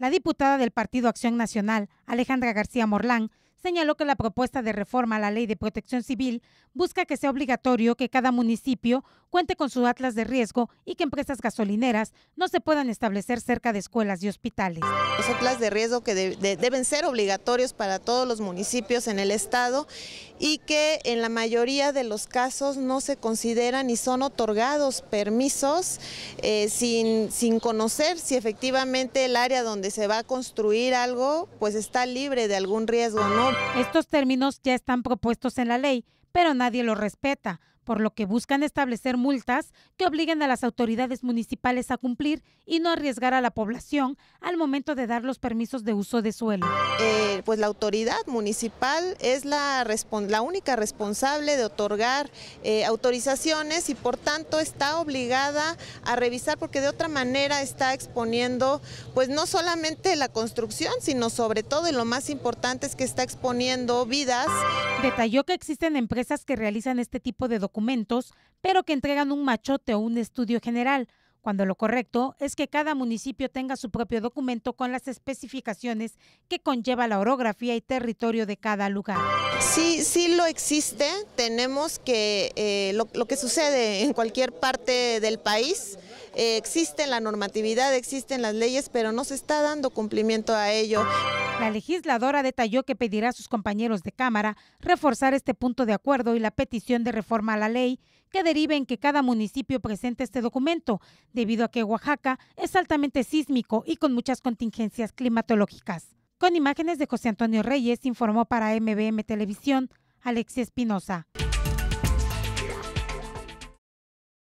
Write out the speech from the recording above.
La diputada del Partido Acción Nacional, Alejandra García Morlán, señaló que la propuesta de reforma a la Ley de Protección Civil busca que sea obligatorio que cada municipio cuente con su atlas de riesgo y que empresas gasolineras no se puedan establecer cerca de escuelas y hospitales. Los atlas de riesgo que deben ser obligatorios para todos los municipios en el estado y que en la mayoría de los casos no se consideran y son otorgados permisos eh, sin, sin conocer si efectivamente el área donde se va a construir algo pues está libre de algún riesgo. o ¿no? Estos términos ya están propuestos en la ley, pero nadie los respeta por lo que buscan establecer multas que obliguen a las autoridades municipales a cumplir y no arriesgar a la población al momento de dar los permisos de uso de suelo. Eh, pues la autoridad municipal es la, la única responsable de otorgar eh, autorizaciones y por tanto está obligada a revisar porque de otra manera está exponiendo pues no solamente la construcción sino sobre todo y lo más importante es que está exponiendo vidas. Detalló que existen empresas que realizan este tipo de documentos pero que entregan un machote o un estudio general, cuando lo correcto es que cada municipio tenga su propio documento con las especificaciones que conlleva la orografía y territorio de cada lugar. Sí, sí lo existe, tenemos que, eh, lo, que sucede en cualquier parte del país, eh, existe la normatividad, existen las leyes, pero no se está dando cumplimiento a ello. La legisladora detalló que pedirá a sus compañeros de Cámara reforzar este punto de acuerdo y la petición de reforma a la ley que derive en que cada municipio presente este documento, debido a que Oaxaca es altamente sísmico y con muchas contingencias climatológicas. Con imágenes de José Antonio Reyes, informó para MBM Televisión Alexia Espinosa.